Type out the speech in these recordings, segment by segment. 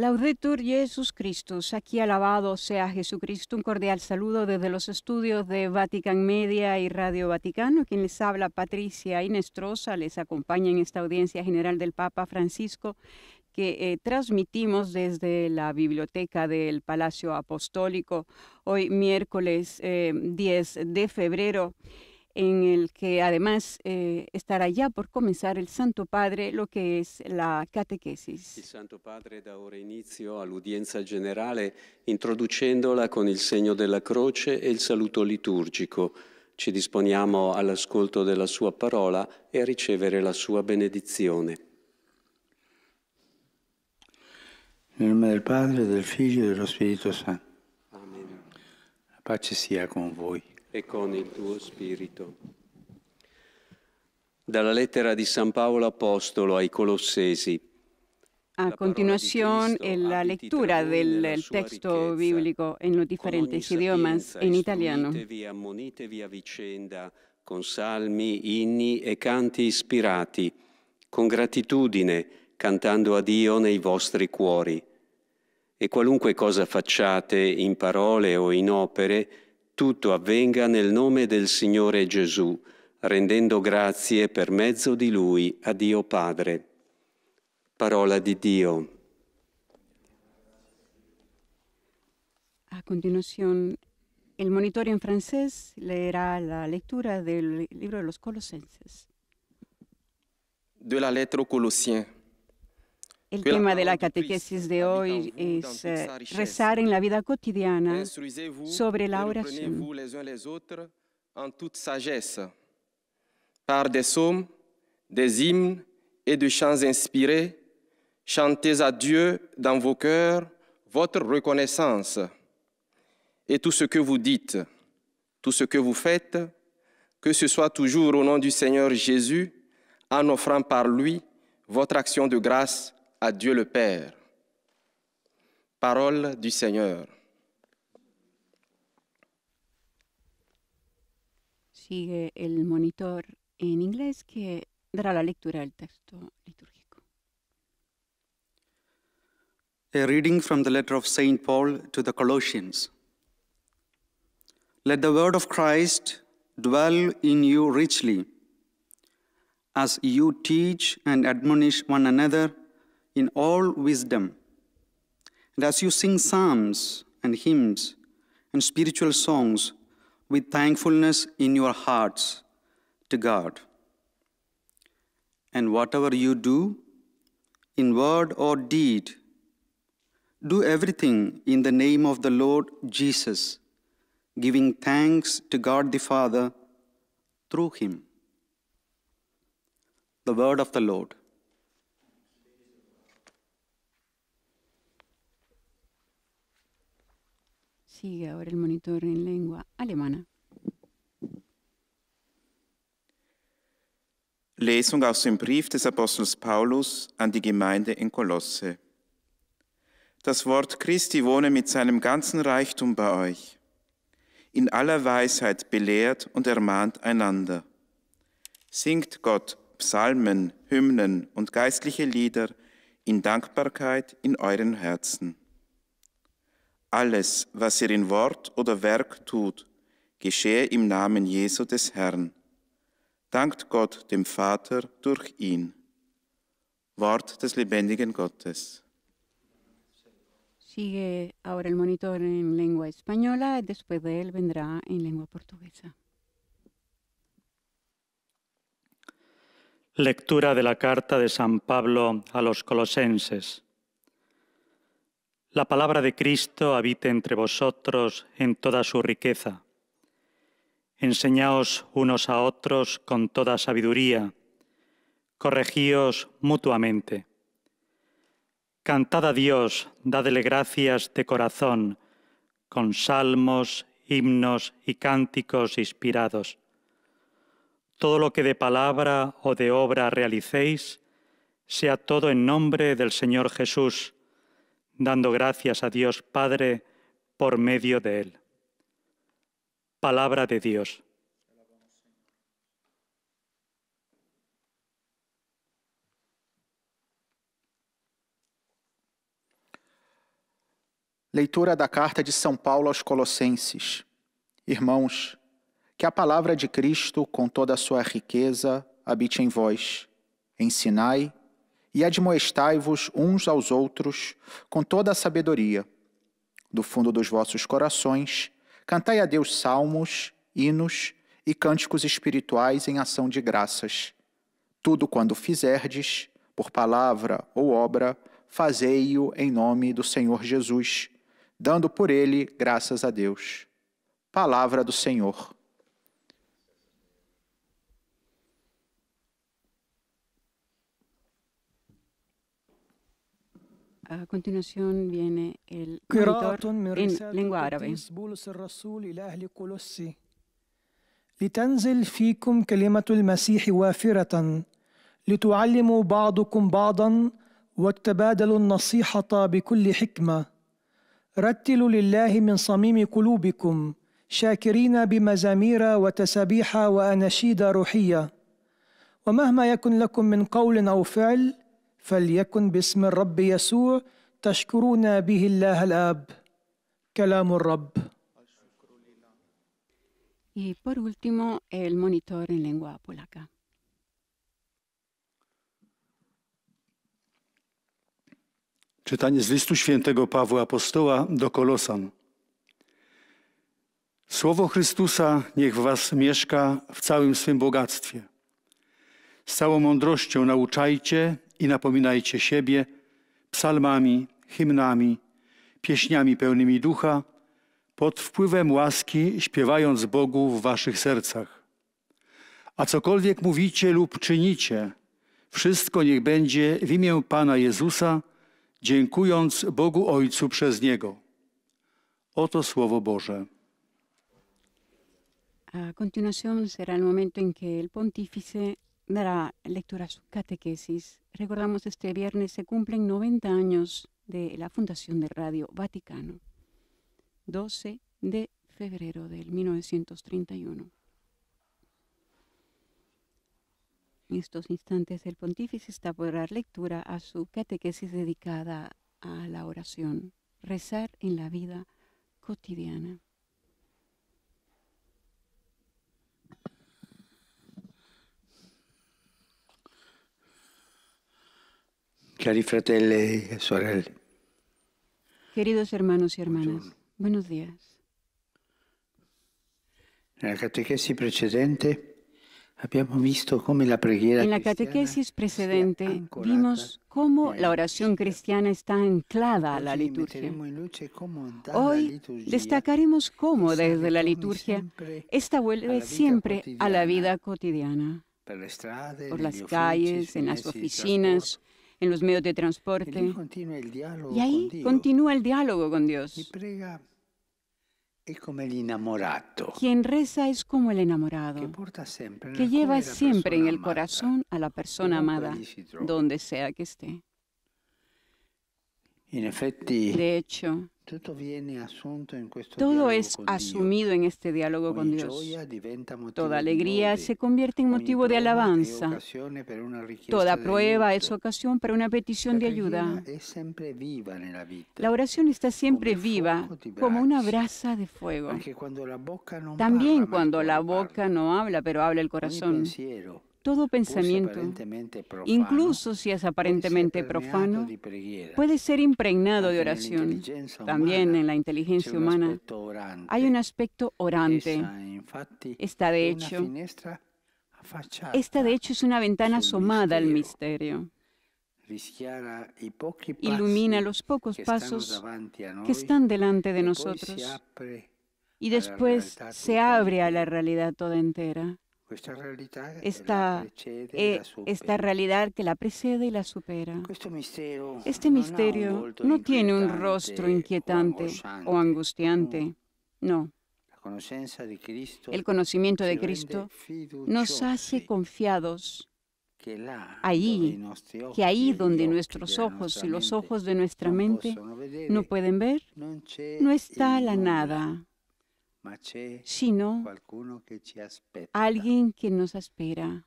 Laudetur Jesus Christus, aquí alabado sea Jesucristo. Un cordial saludo desde los estudios de Vatican Media y Radio Vaticano. Quien les habla, Patricia Inestrosa, les acompaña en esta audiencia general del Papa Francisco que eh, transmitimos desde la biblioteca del Palacio Apostólico hoy miércoles 10 eh, de febrero. en el que además eh, estará ya por comenzar el Santo Padre lo que es la catequesis. Il Santo Padre dà ora inizio all'udienza generale introducendola con il segno della croce e il saluto liturgico. Ci disponiamo all'ascolto della sua parola e a ricevere la sua benedizione. Nel nome del Padre, del Figlio e dello Spirito Santo. Amen. La pace sia con voi e con il tuo spirito. Dalla lettera di San Paolo Apostolo ai Colossesi. A continuación, en la lectura del texto bíblico en los diferentes idiomas en italiano. Ammonitevi a vicenda con salmi, inni e canti ispirati, con gratitudine, cantando a Dio nei vostri cuori. E qualunque cosa facciate in parole o in opere, tutto avvenga nel nome del Signore Gesù, rendendo grazie per mezzo di Lui a Dio Padre. Parola di Dio. A continuazione, il monitor in francese leerá la lettura del libro de los Colosenses. De la lettre aux Colossiens. Le thème de la catequesis de hoy es eh, rezar en la vida quotidienne, uns la autres en toute sagesse, par des psaumes, des hymnes et de chants inspirés, chantez à Dieu dans vos cœurs votre reconnaissance et tout ce que vous dites, tout ce que vous faites, que ce soit toujours au nom du Seigneur Jésus, en offrant par lui votre action de grâce à Dieu le Père. Parole du Seigneur. Sigue el monitor en inglés que dará la lectura del texto litúrgico. A reading from the letter of St. Paul to the Colossians. Let the word of Christ dwell in you richly as you teach and admonish one another in all wisdom. And as you sing psalms and hymns and spiritual songs with thankfulness in your hearts to God. And whatever you do, in word or deed, do everything in the name of the Lord Jesus, giving thanks to God the Father through him. The word of the Lord. Sigue ahora el monitor en lengua alemana. Lesung aus dem Brief des Apostels Paulus an die Gemeinde in Kolosse. Das Wort Christi wohne mit seinem ganzen Reichtum bei euch. In aller Weisheit belehrt und ermahnt einander. Singt Gott Psalmen, Hymnen und geistliche Lieder in Dankbarkeit in euren Herzen. Alles, was ihr in Wort oder Werk tut, geschehe im Namen Jesu des Herrn. Dankt Gott dem Vater durch ihn. Wort des lebendigen Gottes. Sigue ahora el monitor en lengua española, después de él vendrá en lengua portuguesa. Lectura de la carta de San Pablo a los colosenses. La palabra de Cristo habite entre vosotros en toda su riqueza. Enseñaos unos a otros con toda sabiduría. Corregíos mutuamente. Cantad a Dios, dadle gracias de corazón, con salmos, himnos y cánticos inspirados. Todo lo que de palabra o de obra realicéis, sea todo en nombre del Señor Jesús dando gracias a Dios Padre por medio de Él. Palabra de Dios. Leitura da carta de São Paulo aos Colossenses. Irmãos, que a palavra de Cristo, com toda a sua riqueza, habite em vós. Ensinai e admoestai-vos uns aos outros com toda a sabedoria. Do fundo dos vossos corações, cantai a Deus salmos, hinos e cânticos espirituais em ação de graças. Tudo quando fizerdes, por palavra ou obra, fazei-o em nome do Senhor Jesus, dando por ele graças a Deus. Palavra do Senhor. A continuación viene el editor en lengua árabe. لتنزل فيكم كلمة المسيح وافرة لتعلموا بعضكم بعضا وتبادلوا النصيحة بكل حكمة رتلوا لله من صميم قلوبكم شاكرين بمزامير وتسابيح وأناشيد روحية ومهما يكن لكم من قول أو فعل فليكن باسم الرب يسوع تشكرون به الله الآب كلام الرب Y por último, el monitor en lengua polaca. Czytanie z listu świętego Pawła Apostoła do Kolosan. Słowo Chrystusa niech w was mieszka w całym swym bogactwie. Z całą mądrością nauczajcie i napominajcie siebie psalmami, hymnami, pieśniami pełnymi ducha, pod wpływem łaski śpiewając Bogu w waszych sercach. A cokolwiek mówicie lub czynicie, wszystko niech będzie w imię Pana Jezusa, dziękując Bogu Ojcu przez Niego. Oto Słowo Boże. A continuación será el momento en que el pontífice Dará lectura a su catequesis. Recordamos este viernes se cumplen 90 años de la fundación de Radio Vaticano, 12 de febrero del 1931. En estos instantes el pontífice está por dar lectura a su catequesis dedicada a la oración, rezar en la vida cotidiana. Cari fratelli sorelle. Queridos hermanos y hermanas, buenos días. En la catequesis precedente habíamos visto la En la catequesis precedente vimos cómo la oración cristiana está anclada a la liturgia. Hoy destacaremos cómo desde la liturgia esta vuelve siempre a la vida cotidiana, por las calles, en las oficinas, en los medios de transporte. Y ahí continúa el diálogo, con, Dios. Y como el Quien reza es como el enamorado, que, lleva siempre en el corazón a la persona amada, donde sea que esté. De hecho, todo es asumido en este diálogo con Dios. Toda alegría se convierte en motivo de alabanza. Toda prueba es ocasión para una petición de ayuda. La oración está siempre viva, como una brasa de fuego. También cuando la boca no habla, pero habla el corazón. Todo pensamiento, incluso si es aparentemente profano, puede ser impregnado de oración. También en la inteligencia humana hay un aspecto orante. Está de hecho, esta de hecho es una ventana asomada al misterio. Ilumina los pocos pasos que están delante de nosotros y después se abre a la realidad toda entera. Esta, eh, realidad que la precede y la supera. Este misterio este no tiene un rostro inquietante o angustiante, no. El conocimiento de Cristo nos hace confiados Ahí, que ahí donde nuestros ojos y los ojos de nuestra mente no pueden ver, no está la nada, sino alguien que nos espera.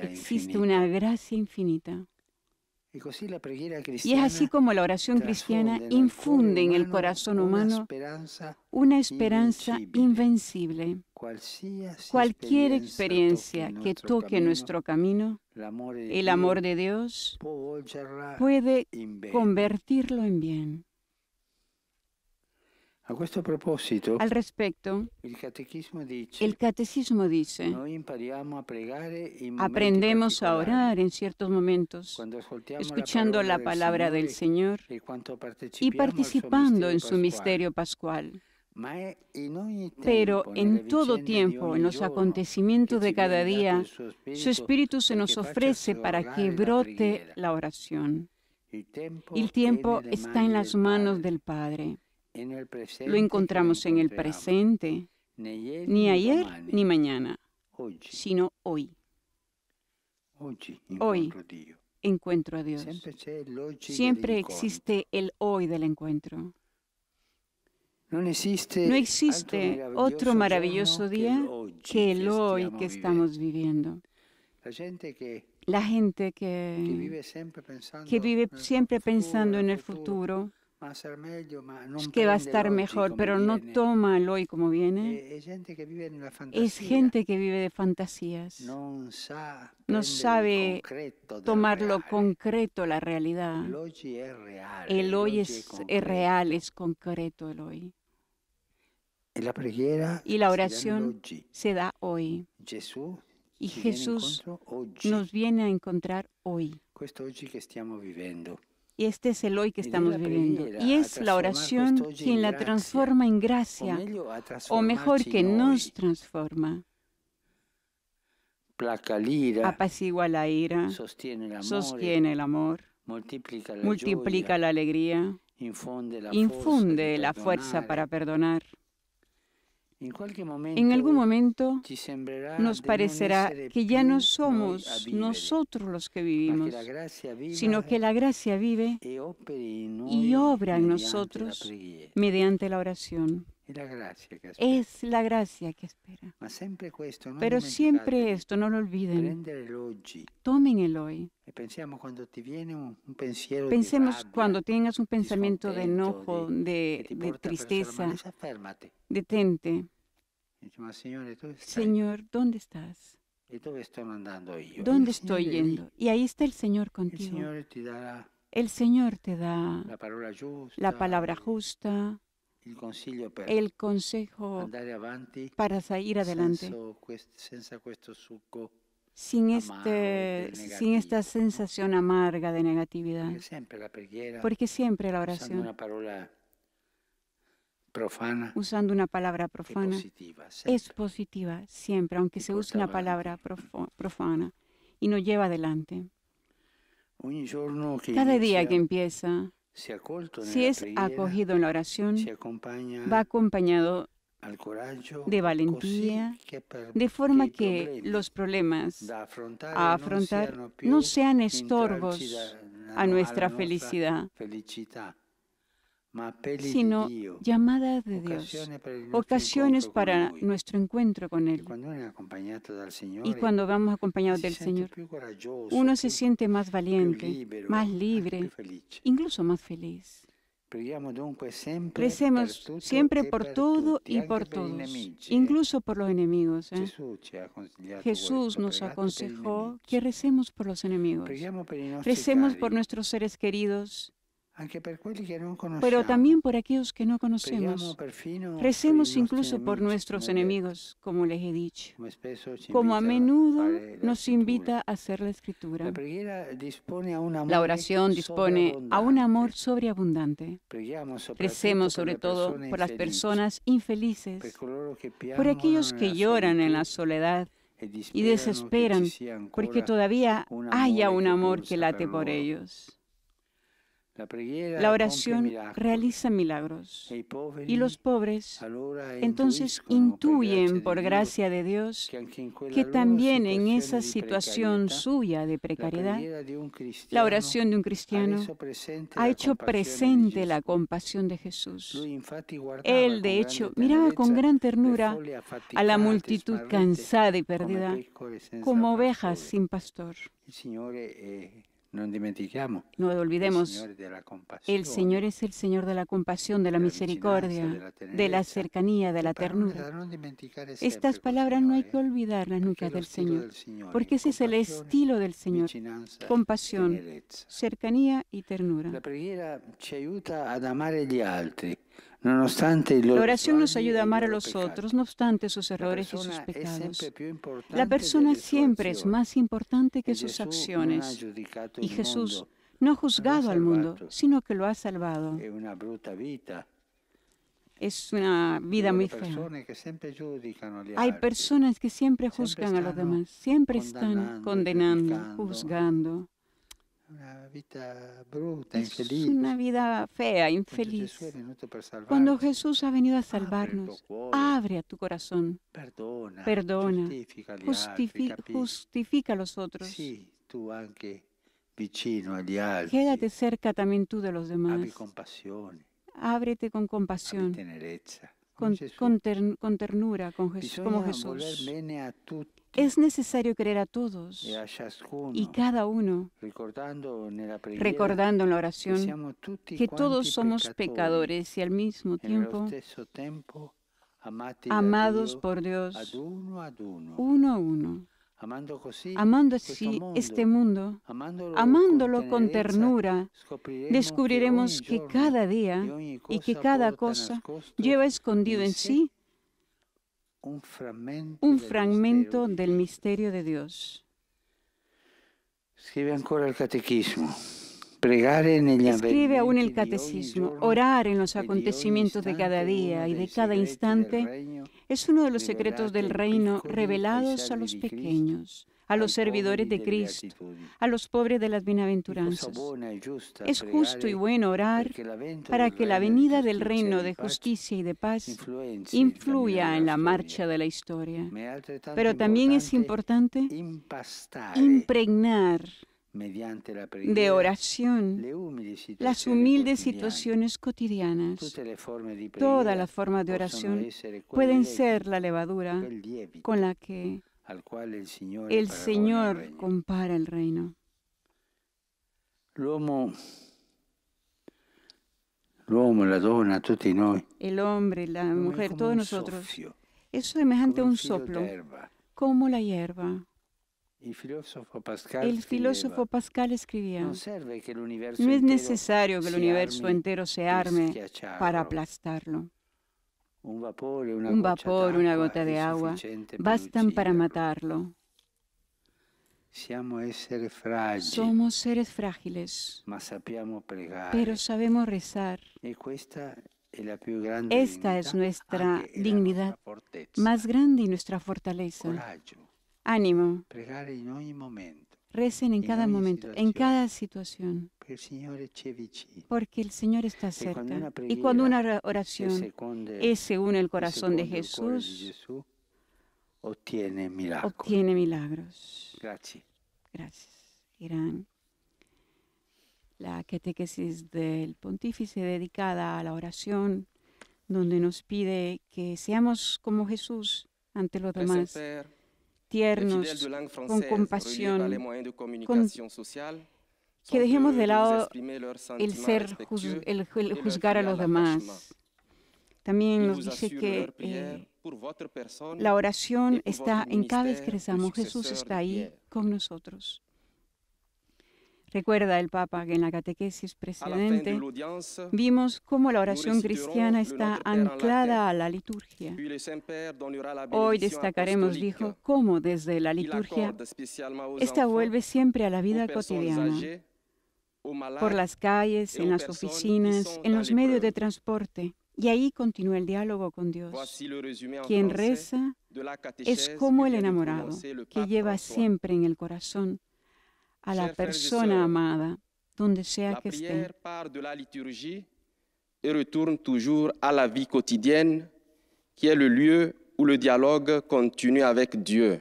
Existe una gracia infinita. Y es así como la oración cristiana infunde en el corazón humano una esperanza invencible. Cualquier experiencia que toque nuestro camino, el amor de Dios puede convertirlo en bien. Al respecto, el catecismo dice, aprendemos a orar en ciertos momentos, escuchando la palabra del Señor y participando en su misterio pascual. Pero en todo tiempo, en los acontecimientos de cada día, su Espíritu se nos ofrece para que brote la oración. El tiempo está en las manos del Padre lo encontramos en el presente, ni ayer ni mañana, sino hoy. Hoy encuentro a Dios. Siempre existe el hoy del encuentro. No existe otro maravilloso día que el hoy que este estamos viviendo. La gente que, que vive siempre pensando en el futuro es que va a estar mejor, pero no toma el hoy como viene. Eh, es gente que vive de fantasías. No sabe tomar lo concreto, la realidad. El hoy es, es real, es concreto el hoy. Y la oración se da hoy. Y Jesús nos viene a encontrar hoy. Este y este es el hoy que estamos viviendo. Y es la oración quien la transforma en gracia, o mejor que nos transforma. Apacigua la ira, sostiene el amor, multiplica la alegría, infunde la fuerza para perdonar. En algún momento nos parecerá que ya no somos nosotros los que vivimos, sino que la gracia vive y obra en nosotros mediante la oración. Es la gracia que espera. Pero siempre esto, no lo olviden. Tomen el hoy. Pensemos cuando tengas un pensamiento de enojo, de, tristeza. Detente. Señor, ¿dónde estás? ¿Dónde estoy yendo? Y ahí está el Señor contigo. El Señor te da la palabra justa, el, consejo para salir adelante. sin, este, sin esta sensación amarga de negatividad. Porque siempre la, oración, usando una, palabra profana, es positiva siempre, aunque se use una palabra profana y nos lleva adelante. Cada día que empieza, si es acogido en la oración, va acompañado de valentía, de forma que los problemas a afrontar no sean estorbos a nuestra felicidad sino llamadas de Dios, ocasiones para nuestro encuentro con Él. Y cuando vamos acompañados del Señor, uno se siente más valiente, más libre, incluso más feliz. Recemos siempre e por todo y por todos, eh. incluso por los enemigos. ¿eh? Jesús nos aconsejó que recemos por los enemigos. Recemos por nuestros seres queridos pero también por aquellos que no conocemos. Recemos incluso por nuestros enemigos, como les he dicho, como a menudo nos invita a hacer la escritura. La oración dispone a un amor sobreabundante. Recemos sobre todo por las personas infelices, por aquellos que lloran en la soledad y desesperan porque todavía haya un amor que late por ellos. La oración realiza milagros y los pobres e entonces intuyen por gracia de Dios que también en esa situación suya de precariedad, la oración de un cristiano ha hecho presente la compasión de Jesús. Él, de hecho, miraba con gran ternura a la multitud cansada y perdida como ovejas sin pastor. Eh, no olvidemos, el Señor es el Señor de la compasión, de la misericordia, de la cercanía, de la ternura. Estas pues, palabras no hay que ¿eh? olvidarlas nunca del Señor, porque ese es el estilo del Señor, compasión, cercanía y ternura. La no obstante, la oración nos ayuda a amar a los otros, no obstante sus errores y sus pecados. La persona siempre es más importante que sus acciones. Y Jesús no ha juzgado al mundo, sino que lo ha salvado. Es una vida muy fea. Hay personas que siempre juzgan a los demás, siempre están condenando, juzgando una vida bruta, infeliz. Es una vida fea, infeliz. Cuando Jesús ha venido a salvarnos, abre a tu corazón. Perdona. Justifica, justifica a los otros. Sí, tú Quédate cerca también tú de los demás. Ábrete con compasión. Con, ternura, con Jesús, como Jesús es necesario creer a todos y cada uno, recordando en la oración que todos somos pecadores y al mismo tiempo amados por Dios uno a uno. Amando así este mundo, amándolo con ternura, descubriremos que cada día y que cada cosa lleva escondido en sí un fragmento, del, misterio. de Dios. el Escribe aún el catecismo, orar en los acontecimientos de cada día y de cada instante es uno de los secretos del reino revelados a los pequeños a los servidores de Cristo, a los pobres de las bienaventuranzas. Es justo y bueno orar para que la venida del reino de justicia y de paz influya en la marcha de la historia. Pero también es importante impregnar de oración, las humildes situaciones cotidianas. Todas las formas de oración pueden ser la levadura con la que cual el Señor, el compara el reino. El hombre, la mujer, todos nosotros, es semejante a un soplo, como la hierba. El filósofo Pascal, el escribía, no es necesario que el universo entero se arme para aplastarlo. Un vapor, una, gota de agua bastan para matarlo. Somos seres frágiles, pero sabemos rezar. Eh, Esta es nuestra dignidad más grande y nuestra fortaleza. Ánimo. Recen en cada momento, en cada situación. Porque el Señor está cerca. Y cuando una oración es según el corazón de Jesús, obtiene milagros. Obtiene milagros. Gracias. Gracias. Irán. La catequesis del pontífice dedicada a la oración, donde nos pide que seamos como Jesús ante los demás tiernos, con compasión, que dejemos de lado el ser, el, juzgar a los demás. También nos dice que eh, la oración está en cada vez que rezamos. Jesús está ahí con nosotros. Recuerda el Papa que en la catequesis precedente vimos cómo la oración cristiana está anclada a la liturgia. Hoy destacaremos, dijo, cómo desde la liturgia esta vuelve siempre a la vida cotidiana, por las calles, en las oficinas, en los medios de transporte. Y ahí continúa el diálogo con Dios. Quien reza es como el enamorado, que lleva siempre en el corazón à la personne amada, part de la liturgie et retourne toujours à la vie quotidienne, qui est le lieu où le dialogue continue avec Dieu.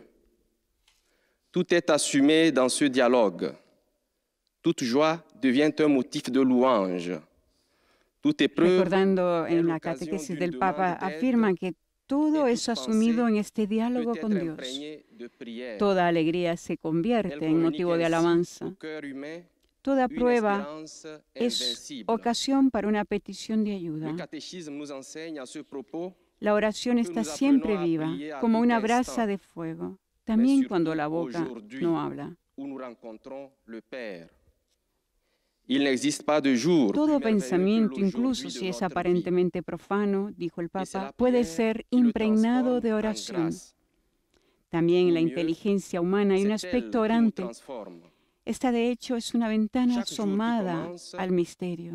Tout est assumé dans ce dialogue. Toute joie devient un motif de louange. Recordando en la Papa, Todo es asumido en este diálogo con Dios. Toda alegría se convierte en motivo de alabanza. Toda prueba es ocasión para una petición de ayuda. La oración está siempre viva, como una brasa de fuego, también cuando la boca no habla. Todo pensamiento, incluso si es aparentemente profano, dijo el Papa, puede ser impregnado de oración. También la inteligencia humana hay un aspecto orante. Esta de hecho es una ventana asomada al misterio.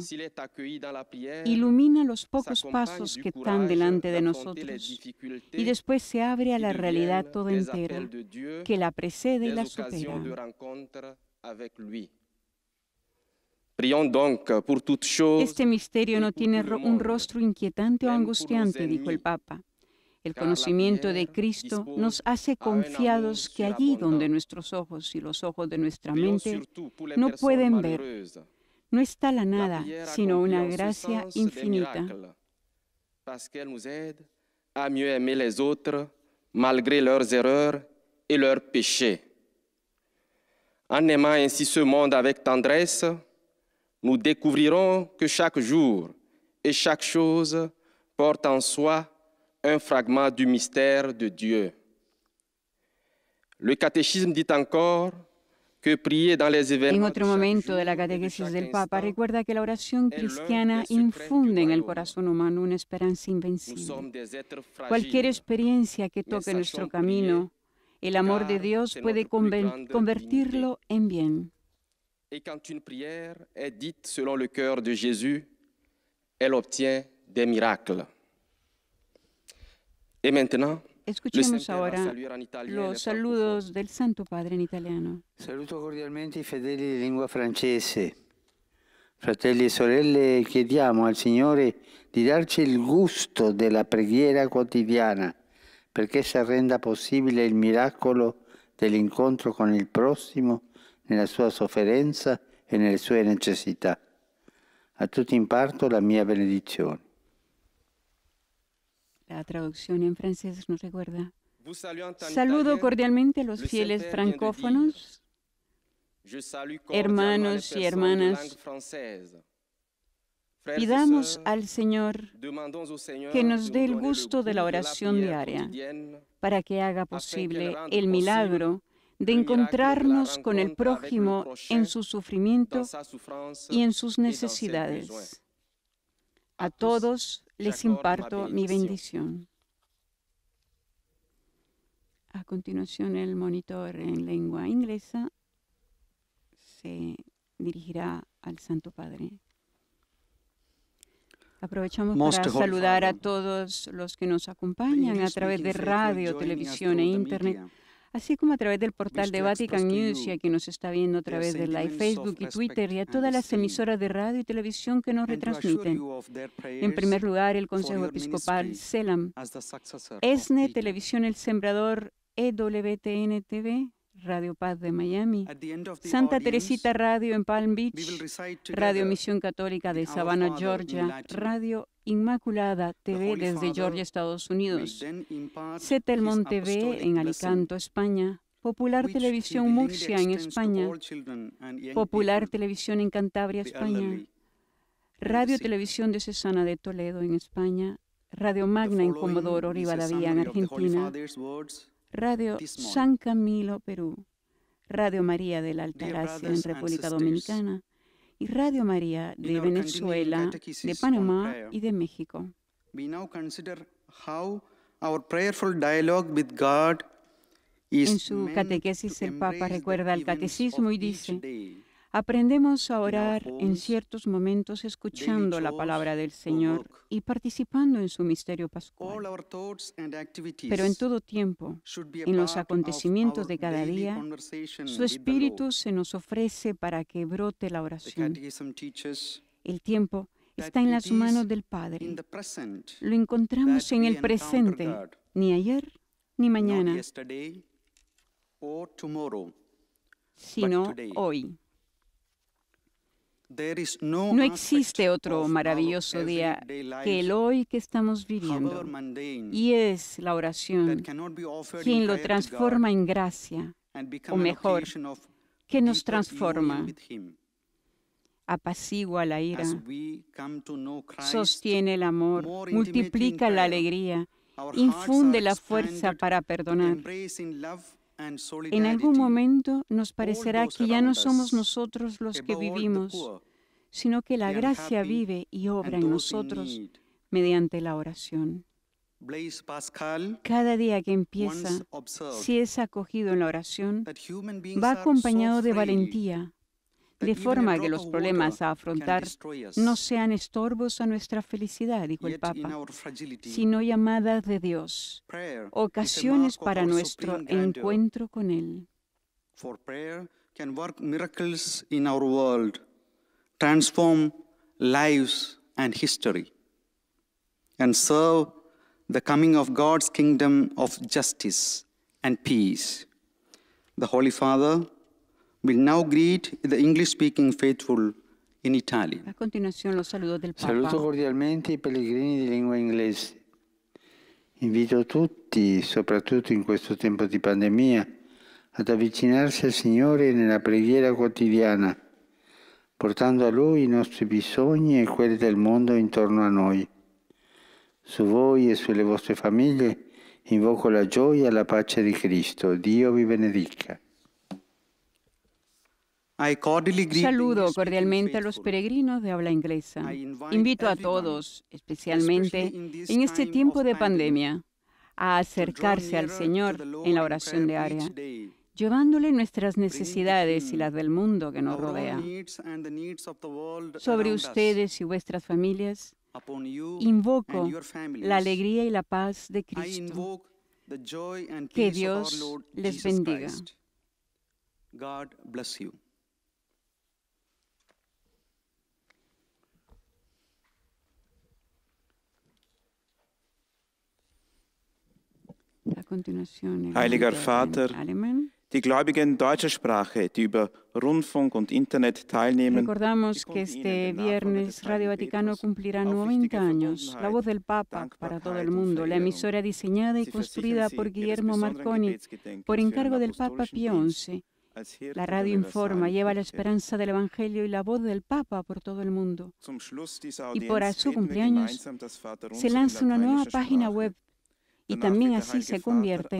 Ilumina los pocos pasos que están delante de nosotros y después se abre a la realidad toda entera que la precede y la supera. Euh, este misterio no tiene un rostro inquietante o angustiante, dijo el Papa. El conocimiento de Cristo nos hace confiados que allí donde nuestros ojos y los ojos de nuestra mente no pueden ver, no está la nada, sino una gracia infinita. à mieux aimer les autres malgré leurs erreurs et leurs péchés. En ainsi ce monde avec tendresse, nous découvrirons que chaque jour et chaque chose porte en soi un fragment du mystère de Dieu. Le catéchisme dit encore que prier dans les événements... En otro momento de la catequesis del Papa recuerda que la oración cristiana infunde en el corazón humano una esperanza invencible. Cualquier experiencia que toque nuestro camino, el amor de Dios puede convertirlo en bien. Et quand une prière est dite selon le cœur de Jésus, elle obtient des miracles. Et maintenant, Escuchemos ahora los saludos del Santo Padre en italiano. Saluto cordialmente i fedeli di lingua francese. Fratelli e sorelle, chiediamo al Signore di darci il gusto della preghiera quotidiana perché essa renda possibile il miracolo dell'incontro con il prossimo la sua sofferenza e nelle sue necessità. A tutti imparto la mia benedizione. La traducción en francés nos recuerda. Saludo cordialmente a los fieles francófonos, hermanos y hermanas. Pidamos al Señor que nos dé el gusto de la oración diaria para que haga posible el milagro de encontrarnos con el prójimo en su sufrimiento y en sus necesidades. A todos les imparto mi bendición. A continuación, el monitor en lengua inglesa se dirigirá al Santo Padre. Aprovechamos para saludar a todos los que nos acompañan a través de radio, televisión e internet así como a través del portal de Vatican News y a nos está viendo a través de Live Facebook y Twitter y a todas las emisoras de radio y televisión que nos retransmiten. En primer lugar, el Consejo Episcopal Selam, ESNE, Televisión El Sembrador, EWTN TV, Radio Paz de Miami, Santa Teresita Radio en Palm Beach, Radio Misión Católica de Savannah, Georgia, Radio Inmaculada TV desde Georgia, Estados Unidos, setel TV en Alicanto, España, Popular Televisión Murcia en España, Popular Televisión en Cantabria, España, Radio Televisión de Sesana de Toledo en España, Radio Magna en Comodoro Rivadavia en Argentina, Radio San Camilo, Perú, Radio María del Altagracia en República Dominicana y Radio María de Venezuela, de Panamá y de México. En su catequesis el Papa recuerda el catecismo y dice, Aprendemos a orar en ciertos momentos escuchando la palabra del oh Señor y participando en su misterio pascual. Pero en todo tiempo, en los acontecimientos de cada día, su espíritu se nos ofrece para que brote la oración. El tiempo está en las manos del Padre. Lo encontramos en el presente, ni ayer ni mañana, sino hoy. No existe otro maravilloso día que el hoy que estamos viviendo, y es la oración quien lo transforma en gracia, o mejor, que nos transforma, apacigua la ira, sostiene el amor, multiplica la alegría, infunde la fuerza para perdonar en algún momento nos parecerá que ya no somos nosotros los que vivimos, sino que la gracia vive y obra en nosotros mediante la oración. Cada día que empieza, si es acogido en la oración, va acompañado de valentía de forma que los problemas a afrontar no sean estorbos a nuestra felicidad, dijo el Papa, sino llamadas de Dios, ocasiones para nuestro encuentro con Él. transform lives and history, and serve the coming of God's kingdom of justice and peace. The Holy Father will now greet the English-speaking faithful in Italy. A continuazione lo saluto del Papa. Saluto cordialmente i pellegrini di lingua inglese. Invito tutti, soprattutto in questo tempo di pandemia, ad avvicinarsi al Signore nella preghiera quotidiana, portando a Lui i nostri bisogni e quelli del mondo intorno a noi. Su voi e sulle vostre famiglie invoco la gioia e la pace di Cristo. Dio vi benedica. Saludo cordialmente a los peregrinos de habla inglesa. Invito a todos, especialmente en este tiempo de pandemia, a acercarse al Señor en la oración diaria, llevándole nuestras necesidades y las del mundo que nos rodea. Sobre ustedes y vuestras familias, invoco la alegría y la paz de Cristo. Que Dios les bendiga. Heiliger Vater, die Gläubigen deutscher Sprache, die Internet Recordamos que este viernes Radio Vaticano cumplirá 90 años. La voz del Papa para todo el mundo, la emisora diseñada y construida por Guillermo Marconi por encargo del Papa Pío XI. La radio informa, lleva la esperanza del Evangelio y la voz del Papa por todo el mundo. Y por su cumpleaños se lanza una nueva página web y también así se convierte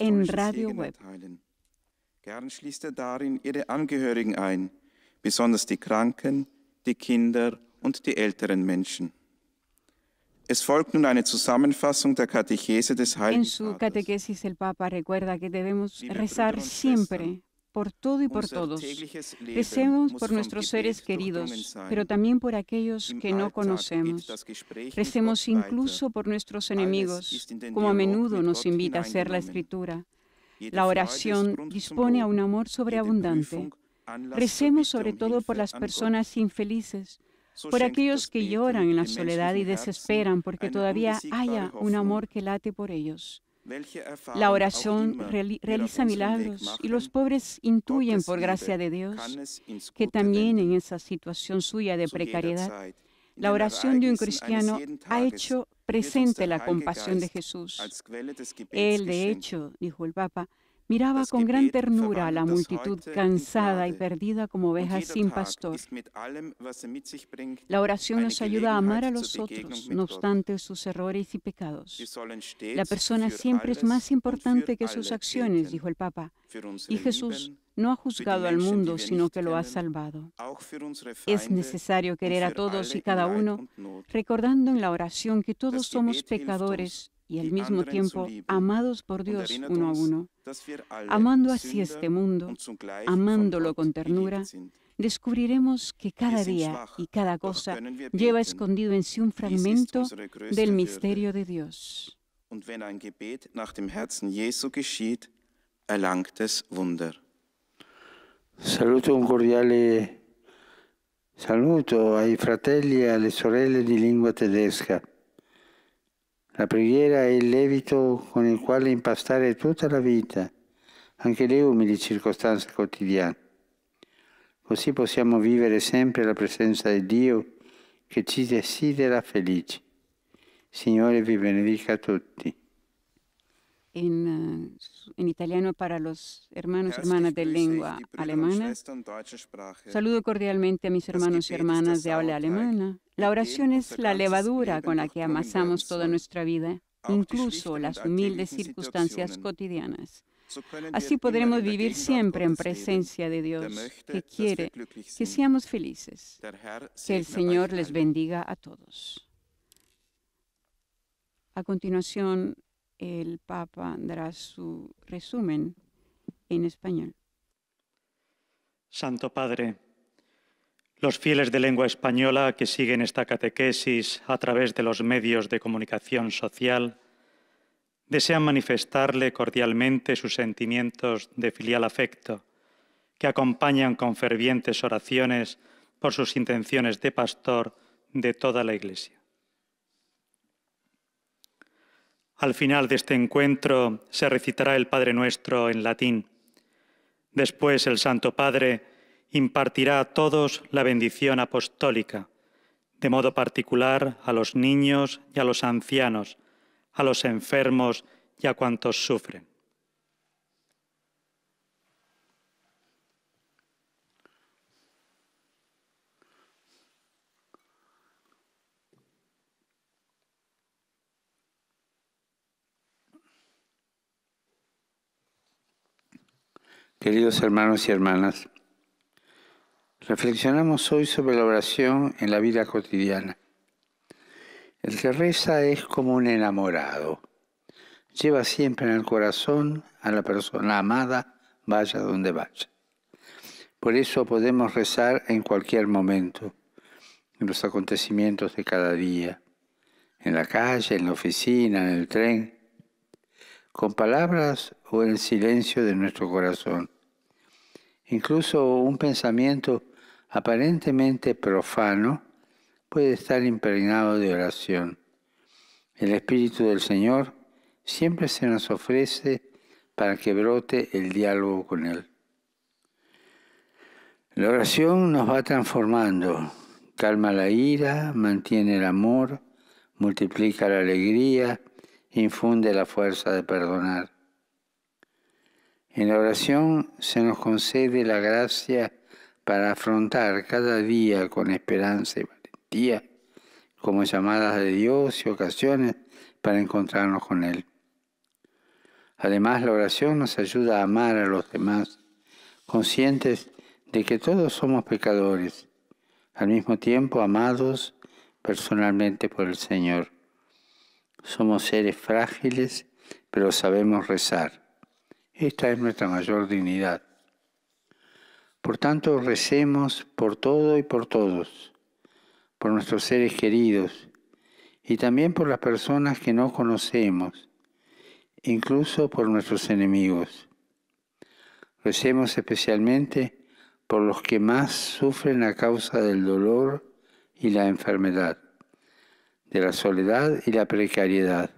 en radio web. Gern schließt er darin ihre Angehörigen ein, besonders die Kranken, die Kinder und die älteren Menschen. Es folgt nun eine Zusammenfassung der katechese des Heiligen En su catequesis el Papa recuerda que debemos rezar siempre por todo y por todos. Recemos por nuestros seres queridos, pero también por aquellos que no conocemos. Recemos incluso por nuestros enemigos, como a menudo nos invita a hacer la Escritura. La oración dispone a un amor sobreabundante. Recemos sobre um todo por las personas infelices, por aquellos que lloran en la soledad y desesperan porque todavía haya un amor que late por ellos. La oración realiza milagros y los pobres intuyen por gracia de Dios que también en esa situación suya de precariedad, la oración de un cristiano ha hecho presente la compasión de Jesús. Él, de hecho, dijo el Papa, Miraba con gran ternura a la multitud cansada y perdida como ovejas sin pastor. Er la oración nos ayuda a amar a los otros, no obstante sus errores y pecados. La persona siempre es más importante que sus acciones, dijo el Papa. Y Jesús no ha juzgado al mundo, sino que lo ha salvado. Es necesario querer a todos y cada uno, recordando en la oración que todos somos pecadores y al mismo tiempo amados por Dios uno a uno, amando así este mundo, amándolo con ternura, descubriremos que cada día y cada cosa lleva escondido en sí un fragmento del misterio de Dios. Und Saluto un cordiale saluto ai fratelli e alle sorelle di lingua tedesca. La preghiera è il lievito con il quale impastare tutta la vita, anche le umili circostanze quotidiane. Così possiamo vivere sempre la presenza di Dio che ci desidera felici. Signore vi benedica a tutti. Eh, en, italiano para los hermanos y hermanas de lengua alemana. Saludo cordialmente a mis hermanos y hermanas de habla alemana. La oración es la levadura con la que amasamos toda nuestra vida, incluso las humildes circunstancias cotidianas. Así podremos vivir siempre en presencia de Dios, que quiere que seamos felices. Que el Señor les bendiga a todos. A continuación, el Papa dará su resumen en español. Santo Padre, los fieles de lengua española que siguen esta catequesis a través de los medios de comunicación social desean manifestarle cordialmente sus sentimientos de filial afecto, que acompañan con fervientes oraciones por sus intenciones de pastor de toda la Iglesia. Al final de este encuentro se recitará el Padre Nuestro en latín. Después el Santo Padre impartirá a todos la bendición apostólica, de modo particular a los niños y a los ancianos, a los enfermos y a cuantos sufren. Queridos hermanos y hermanas, reflexionamos hoy sobre la oración en la vida cotidiana. El que reza es como un enamorado. Lleva siempre en el corazón a la persona amada, vaya donde vaya. Por eso podemos rezar en cualquier momento, en los acontecimientos de cada día, en la calle, en la oficina, en el tren, con palabras o en el silencio de nuestro corazón. Incluso un pensamiento aparentemente profano puede estar impregnado de oración. El Espíritu del Señor siempre se nos ofrece para que brote el diálogo con Él. La oración nos va transformando, calma la ira, mantiene el amor, multiplica la alegría, infunde la fuerza de perdonar. En la oración se nos concede la gracia para afrontar cada día con esperanza y valentía como llamadas de Dios y ocasiones para encontrarnos con Él. Además, la oración nos ayuda a amar a los demás, conscientes de que todos somos pecadores, al mismo tiempo amados personalmente por el Señor. Somos seres frágiles, pero sabemos rezar esta es nuestra mayor dignidad. Por tanto, recemos por todo y por todos, por nuestros seres queridos y también por las personas que no conocemos, incluso por nuestros enemigos. Recemos especialmente por los que más sufren a causa del dolor y la enfermedad, de la soledad y la precariedad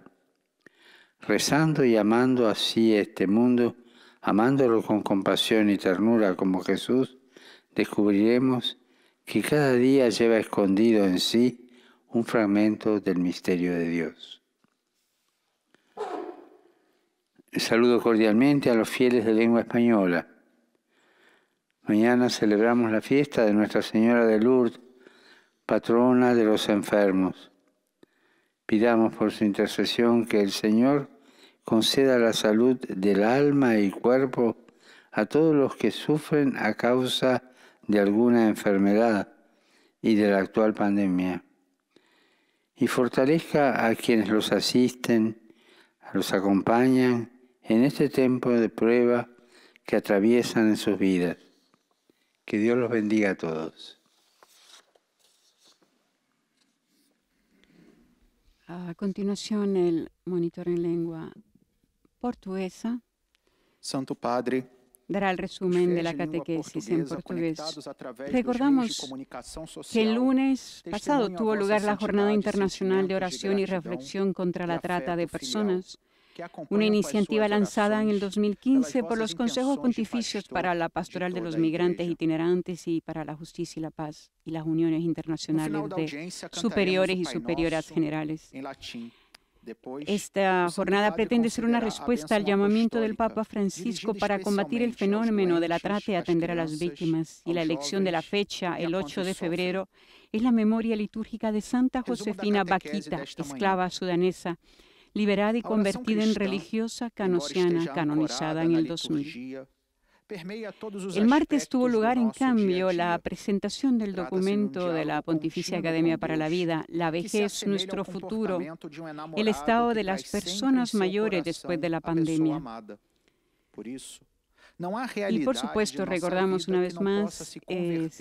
rezando y amando así este mundo, amándolo con compasión y ternura como Jesús, descubriremos que cada día lleva escondido en sí un fragmento del misterio de Dios. Saludo cordialmente a los fieles de lengua española. Mañana celebramos la fiesta de Nuestra Señora de Lourdes, patrona de los enfermos. Pidamos por su intercesión que el Señor conceda la salud del alma y cuerpo a todos los que sufren a causa de alguna enfermedad y de la actual pandemia. Y fortalezca a quienes los asisten, los acompañan en este tiempo de prueba que atraviesan en sus vidas. Que Dios los bendiga a todos. A continuación el monitor en lengua portuguesa Santo Padre dará el resumen de la catequesis en portugués. Recordamos que el lunes pasado tuvo lugar la Jornada Internacional de Oración y Reflexión contra la Trata de Personas una pues, iniciativa lanzada en el 2015 por los consejos pontificios para la pastoral de los migrantes itinerantes y para la justicia y la paz y las uniones internacionales de superiores y superioras generales. Esta jornada pretende ser una respuesta al llamamiento del Papa Francisco para combatir el fenómeno de la trata y atender a las víctimas. Y la elección de la fecha, el 8 de febrero, es la memoria litúrgica de Santa Josefina Baquita, esclava sudanesa, liberada y convertida en religiosa canosiana, canonizada en el 2000. El martes tuvo lugar, en cambio, la presentación del um documento de la Pontificia Academia para la Vida, La vejez, nuestro futuro, um el estado de las em personas mayores después de la pandemia. Y por supuesto, recordamos una vez más, el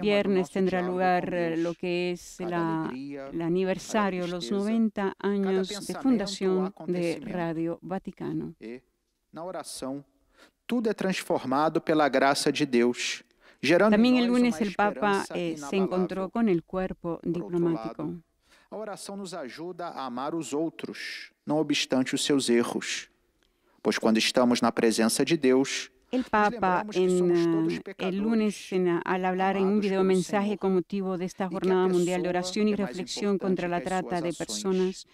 viernes tendrá lugar eh, lo que es la, el aniversario, los 90 años de fundación de Radio Vaticano. E, na oração, tudo é transformado pela graça de Deus. Em También el lunes el Papa eh, se encontró con el cuerpo diplomático. la oración nos ayuda a amar os otros, no obstante sus errores, pues cuando estamos en la presencia de Dios... El Papa en, eh, el lunes al hablar en un video mensaje con motivo de esta Jornada Mundial de Oración y Reflexión contra la Trata de Personas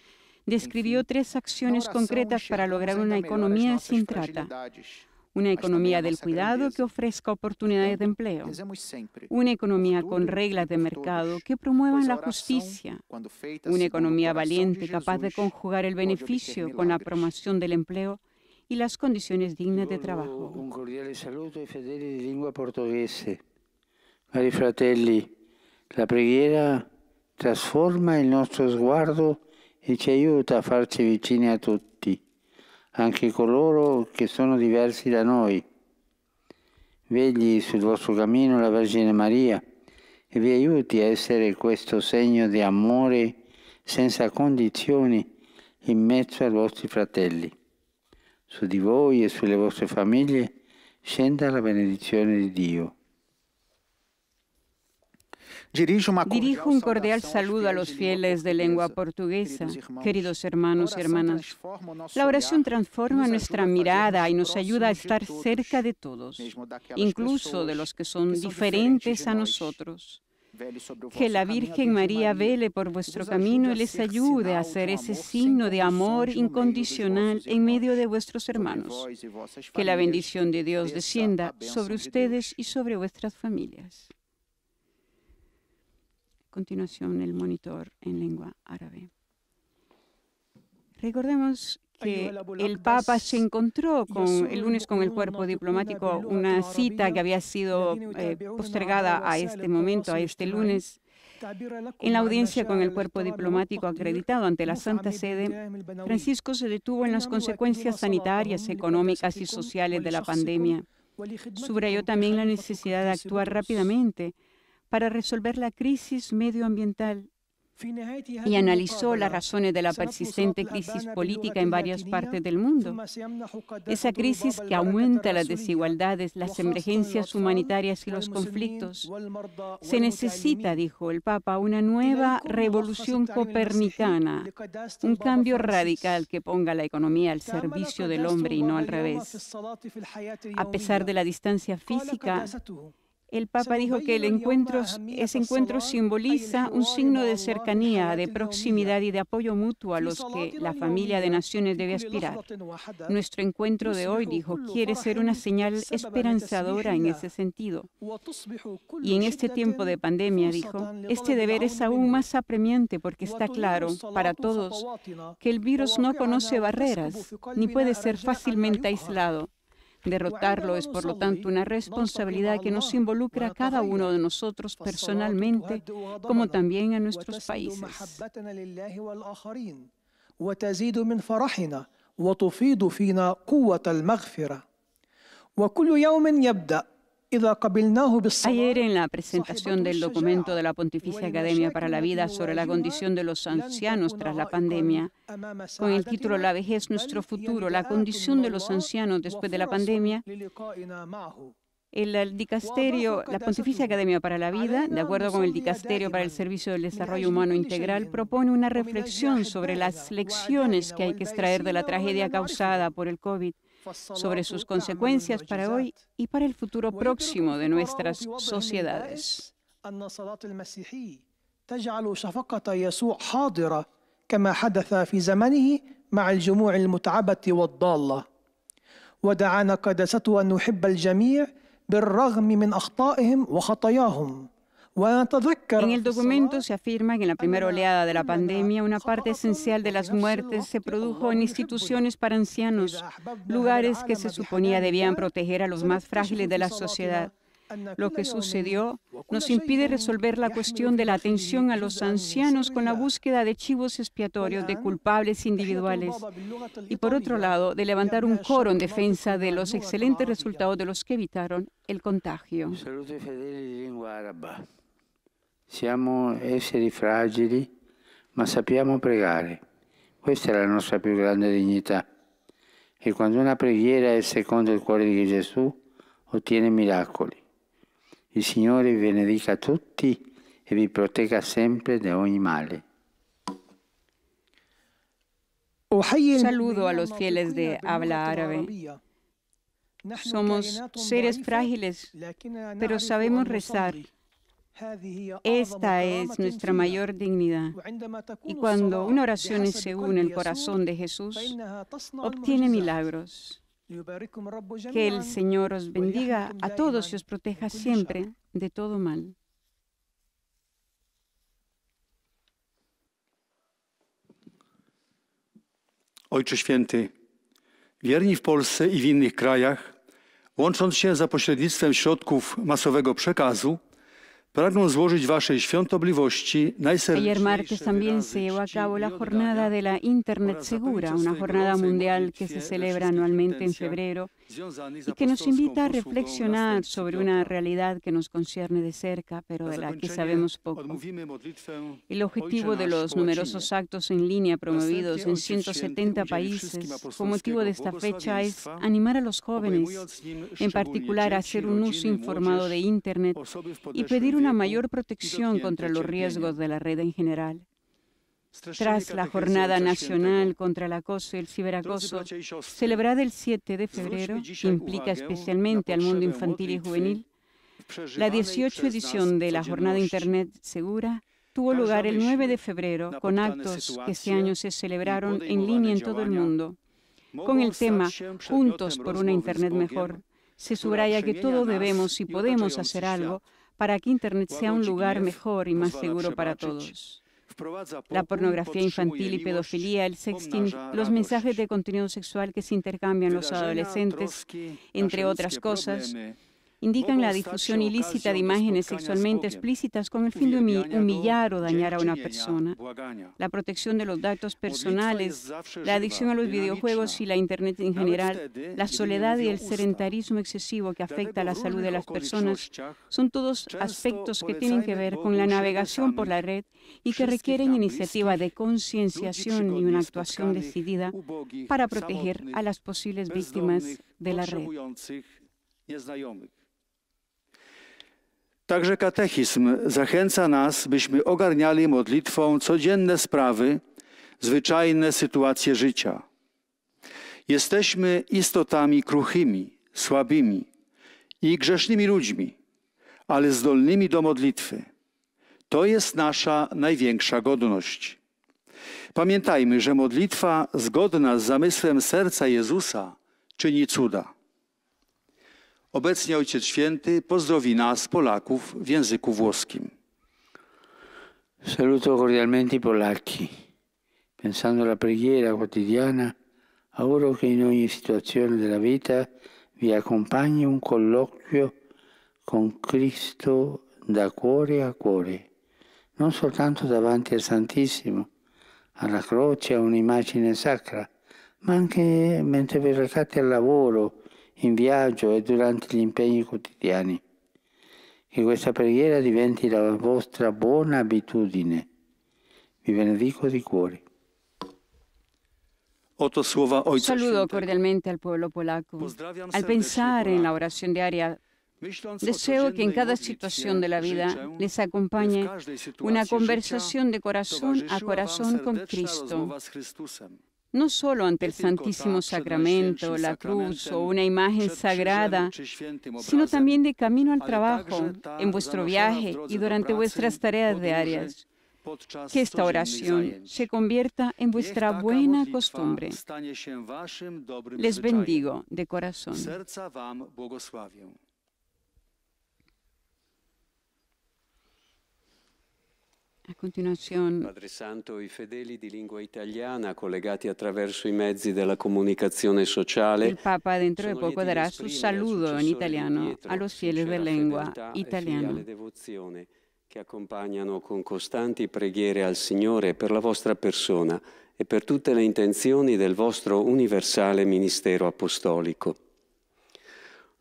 describió tres acciones concretas para lograr una economía sin trata. Una economía del cuidado que ofrezca oportunidades de empleo. Una economía con reglas de mercado que promuevan pues la justicia. Una economía valiente capaz de conjugar el beneficio con la promoción del empleo y las condiciones dignas de trabajo. Un cordiale saluto ai fedeli di lingua portoghese. Cari fratelli, la preghiera trasforma il nostro sguardo e ci aiuta a farci vicini a tutti, anche coloro che sono diversi da noi. Vegli sul vostro cammino la Vergine Maria e vi aiuti a essere questo segno di amore senza condizioni in mezzo ai vostri fratelli. su di voi e sulle vostre famiglie la benedizione de Dios. Dirijo un cordial saludo a los fieles de lengua portuguesa, queridos hermanos y hermanas. La oración transforma nuestra mirada y nos ayuda a estar cerca de todos, incluso de los que son diferentes a nosotros que la Virgen María vele por vuestro camino y les ayude a hacer ese signo de amor incondicional en medio de vuestros hermanos. Que la bendición de Dios descienda sobre ustedes y sobre vuestras familias. A continuación, el monitor en lengua árabe. Recordemos el Papa se encontró el lunes con el cuerpo diplomático, una cita que había sido eh, postergada a este momento, a este lunes. En la audiencia con el cuerpo diplomático acreditado ante la Santa Sede, Francisco se detuvo en las consecuencias sanitarias, económicas y sociales de la pandemia. Subrayó también la necesidad de actuar rápidamente para resolver la crisis medioambiental y analizó las razones de la persistente crisis política en varias partes del mundo. Esa crisis que aumenta las desigualdades, las emergencias humanitarias y los conflictos. Se necesita, dijo el Papa, una nueva revolución copernicana, un cambio radical que ponga la economía al servicio del hombre y no al revés. A pesar de la distancia física, el Papa dijo que el encuentro, ese encuentro simboliza un signo de cercanía, de proximidad y de apoyo mutuo a los que la familia de naciones debe aspirar. Nuestro encuentro de hoy, dijo, quiere ser una señal esperanzadora en ese sentido. Y en este tiempo de pandemia, dijo, este deber es aún más apremiante porque está claro para todos que el virus no conoce barreras ni puede ser fácilmente aislado. Derrotarlo es, por lo tanto, una responsabilidad que nos involucra a cada uno de nosotros personalmente, como también a nuestros países. Ayer en la presentación del documento de la Pontificia Academia para la Vida sobre la condición de los ancianos tras la pandemia, con el título La vejez, nuestro futuro, la condición de los ancianos después de la pandemia, el dicasterio, la Pontificia Academia para la Vida, de acuerdo con el dicasterio para el Servicio del Desarrollo Humano Integral, propone una reflexión sobre las lecciones que hay que extraer de la tragedia causada por el COVID sobre sus consecuencias para hoy y para el futuro próximo de nuestras sociedades. تجعل شفقة يسوع حاضرة كما حدث في زمنه مع الجموع المتعبة والضالة ودعانا قدسته أن نحب الجميع بالرغم من أخطائهم وخطاياهم ونتضرع En el documento se afirma que en la primera oleada de la pandemia una parte esencial de las muertes se produjo en instituciones para ancianos, lugares que se suponía debían proteger a los más frágiles de la sociedad. Lo que sucedió nos impide resolver la cuestión de la atención a los ancianos con la búsqueda de chivos expiatorios de culpables individuales y, por otro lado, de levantar un coro en defensa de los excelentes resultados de los que evitaron el contagio. Siamo esseri fragili, ma sappiamo pregare. Questa è la nostra più grande dignità. E quando una preghiera è secondo il cuore di Gesù, ottiene miracoli. Il Signore vi benedica tutti e vi protegga sempre da ogni male. Saludo a los fieles de habla árabe. Somos seres frágiles, pero sabemos rezar. Esta es nuestra mayor dignidad. Y cuando una oración se une el corazón de Jesús, obtiene milagros. Que el Señor os bendiga a todos y os proteja siempre de todo mal. Ojcze Święty, wierni w Polsce i w innych krajach, łącząc się za pośrednictwem środków masowego przekazu, Ayer martes también se llevó a cabo la jornada de la Internet Segura, una jornada mundial que se celebra anualmente en febrero y que nos invita a reflexionar sobre una realidad que nos concierne de cerca, pero de la que sabemos poco. El objetivo de los numerosos actos en línea promovidos en 170 países con motivo de esta fecha es animar a los jóvenes, en particular a hacer un uso informado de Internet y pedir una mayor protección contra los riesgos de la red en general tras la Jornada Nacional contra el Acoso y el Ciberacoso, celebrada el 7 de febrero, que implica especialmente al mundo infantil y juvenil, la 18 edición de la Jornada Internet Segura tuvo lugar el 9 de febrero con actos que ese año se celebraron en línea en todo el mundo, con el tema Juntos por una Internet mejor. Se subraya que todos debemos y podemos hacer algo para que Internet sea un lugar mejor y más seguro para todos la pornografía infantil y pedofilia, el sexting, los mensajes de contenido sexual que se intercambian los adolescentes, entre otras cosas indican la difusión ilícita de imágenes sexualmente explícitas con el fin de humillar o dañar a una persona. La protección de los datos personales, la adicción a los videojuegos y la Internet en general, la soledad y el sedentarismo excesivo que afecta a la salud de las personas, son todos aspectos que tienen que ver con la navegación por la red y que requieren iniciativa de concienciación y una actuación decidida para proteger a las posibles víctimas de la red. Także katechizm zachęca nas, byśmy ogarniali modlitwą codzienne sprawy, zwyczajne sytuacje życia. Jesteśmy istotami kruchymi, słabymi i grzesznymi ludźmi, ale zdolnymi do modlitwy. To jest nasza największa godność. Pamiętajmy, że modlitwa zgodna z zamysłem serca Jezusa czyni cuda. Obecnie Ojciec Święty pozdrowi nas, Polaków, w języku włoskim. Saluto cordialmente i polacchi, pensando alla preghiera quotidiana, auguro che in ogni situazione della vita vi accompagni un colloquio con Cristo da cuore a cuore, non soltanto davanti al Santissimo, alla croce, a un'immagine sacra, ma anche mentre vi recate al lavoro, in viaggio e durante gli impegni quotidiani. Che questa preghiera diventi la vostra buona abitudine. Vi benedico di cuore. Saluto cordialmente al popolo polacco. Al pensar nella orazione diaria, deseo che in cada situazione della vita les acompañe una conversazione di corazon a corazon con Cristo, no solo ante el este Santísimo Sacramento, la cruz o una imagen sagrada, sino también de camino al trabajo, en vuestro viaje y durante vuestras tareas diarias. Que esta oración se convierta en vuestra buena costumbre. Les bendigo de corazón. A continuazione. Padre Santo, i fedeli di lingua italiana collegati attraverso i mezzi della comunicazione sociale. Il Papa dentro di poco darà il saluto in italiano allo fieles della lingua italiana. devozione che accompagnano con costanti preghiere al Signore per la vostra persona e per tutte le intenzioni del vostro universale ministero apostolico.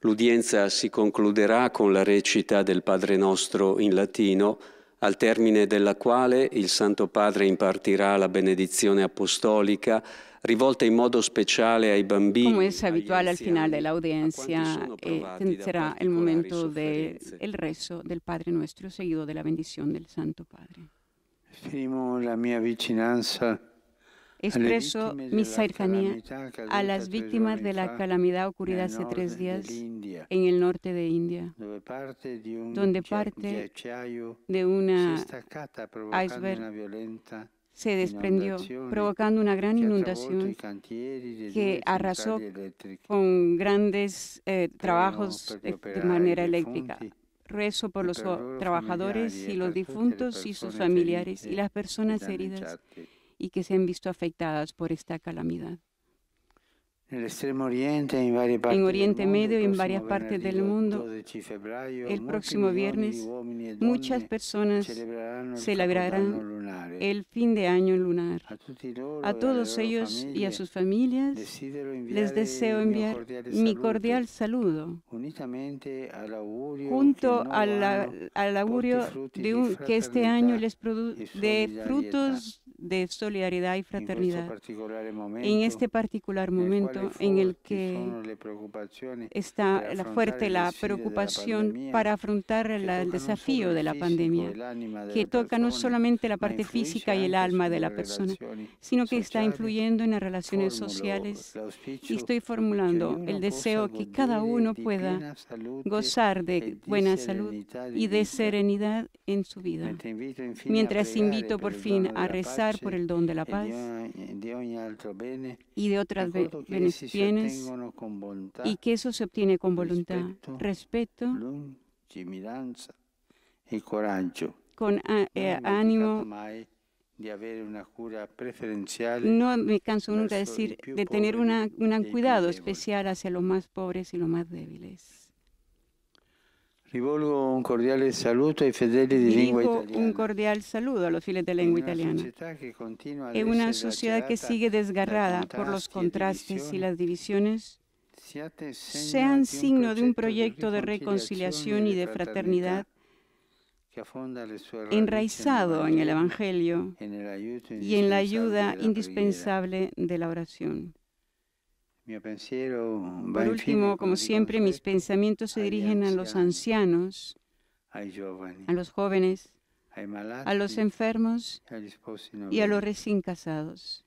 L'udienza si concluderà con la recita del Padre nostro in latino al termine della quale il Santo Padre impartirà la benedizione apostolica rivolta in modo speciale ai bambini. Come è abituale al final dell'audienza, la audiencia, eh, momento del de del Padre nostro, seguito della la del Santo Padre. Esprimo la mia vicinanza Expreso mi cercanía a las víctimas de la calamidad ocurrida hace tres días en el norte de India, donde parte de una iceberg se desprendió, provocando una gran inundación que arrasó con grandes eh, trabajos eh, de, de manera eléctrica. Rezo por los trabajadores y los difuntos y sus familiares y las personas heridas y que se han visto afectadas por esta calamidad. En Oriente, Medio y en varias partes del mundo, el próximo viernes muchas personas celebrarán eh. el fin de año lunar. A todos ellos y a sus familias les deseo enviar mi cordial saludo junto al, augurio de que este año les produce frutos de solidaridad y fraternidad. En este particular momento este en el que está la fuerte la preocupación para afrontar el desafío de la pandemia, que toca no solamente la parte física y el alma de la persona, sino que está influyendo en las relaciones sociales y estoy formulando el deseo que cada uno pueda gozar de buena salud y de serenidad en su vida. Mientras invito por eh, fin a rezar por el don de la paz y de otras bienes y que eso se obtiene con voluntad, respeto, con ah, eh, ánimo eh, no me canso nunca de decir de tener un cuidado especial hacia los más pobres y los más débiles. Rivolgo un un cordial saludo a los fieles de lengua italiana. En una sociedad que sigue desgarrada por los contrastes y las divisiones, sean signo de un proyecto de reconciliación y de fraternidad enraizado en el Evangelio y en la ayuda indispensable de la oración. Por último, como siempre, mis pensamientos se dirigen a los ancianos, a los jóvenes, a los enfermos y a los recién casados.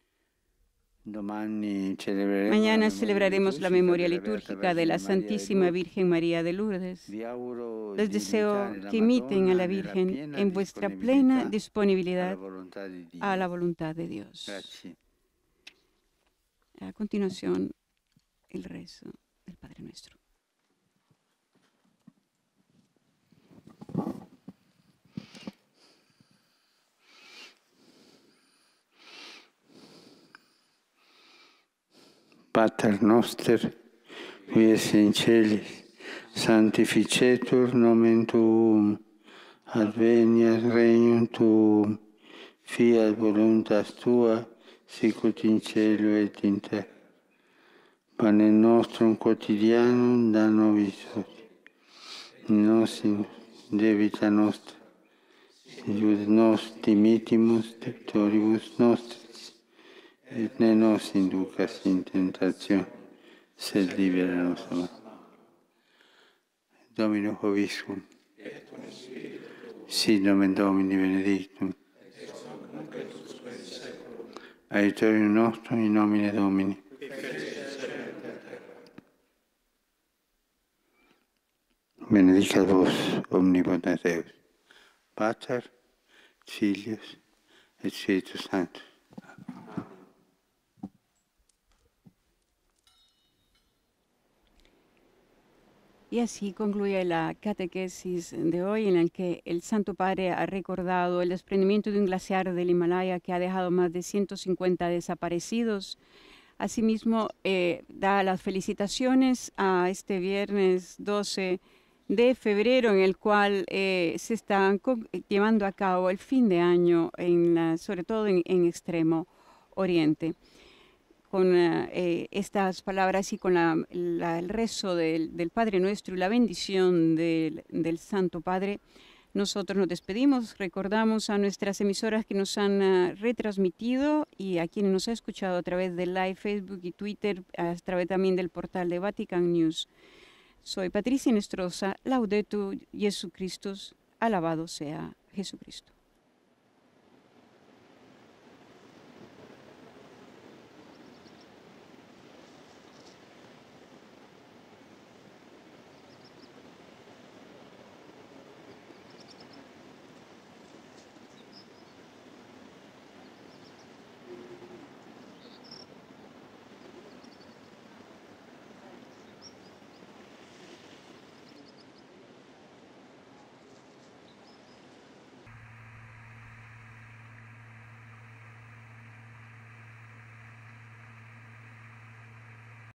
Mañana celebraremos la memoria litúrgica de la Santísima Virgen María de Lourdes. Les deseo que imiten a la Virgen en vuestra plena disponibilidad a la voluntad de Dios. A continuación, il resto del Padre nostro. Pater noster, qui es in celis, santificetur nomen tuum, adveniat regnum tuum, fiat voluntas tua, sicut in cielo et in terra. Pane nostro quotidiano da noi oggi, i nostri debita nostra, Ius nos dimitimus debtoribus nostris, et ne nos inducas in tentazione, sed libera nostra. a Domino Hoviscum. Sì, nomen Domini benedictum. Aiutorium nostrum in nomine Domini. a vos, omnipotens Deus, Pater, Filius et Spiritus Y así concluye la catequesis de hoy en la que el Santo Padre ha recordado el desprendimiento de un glaciar del Himalaya que ha dejado más de 150 desaparecidos. Asimismo, eh, da las felicitaciones a este viernes 12 de febrero en el cual eh, se están llevando a cabo el fin de año, sobre todo en, Extremo Oriente. Con eh, estas palabras y con el rezo del, Padre Nuestro y la bendición del, Santo Padre, nosotros nos despedimos, recordamos a nuestras emisoras que nos han eh, retransmitido y a quienes nos ha escuchado a través de Live, Facebook y Twitter, a través también del portal de Vatican News. Soy Patricia Nestrosa, laudeto Jesucristo, alabado sea Jesucristo.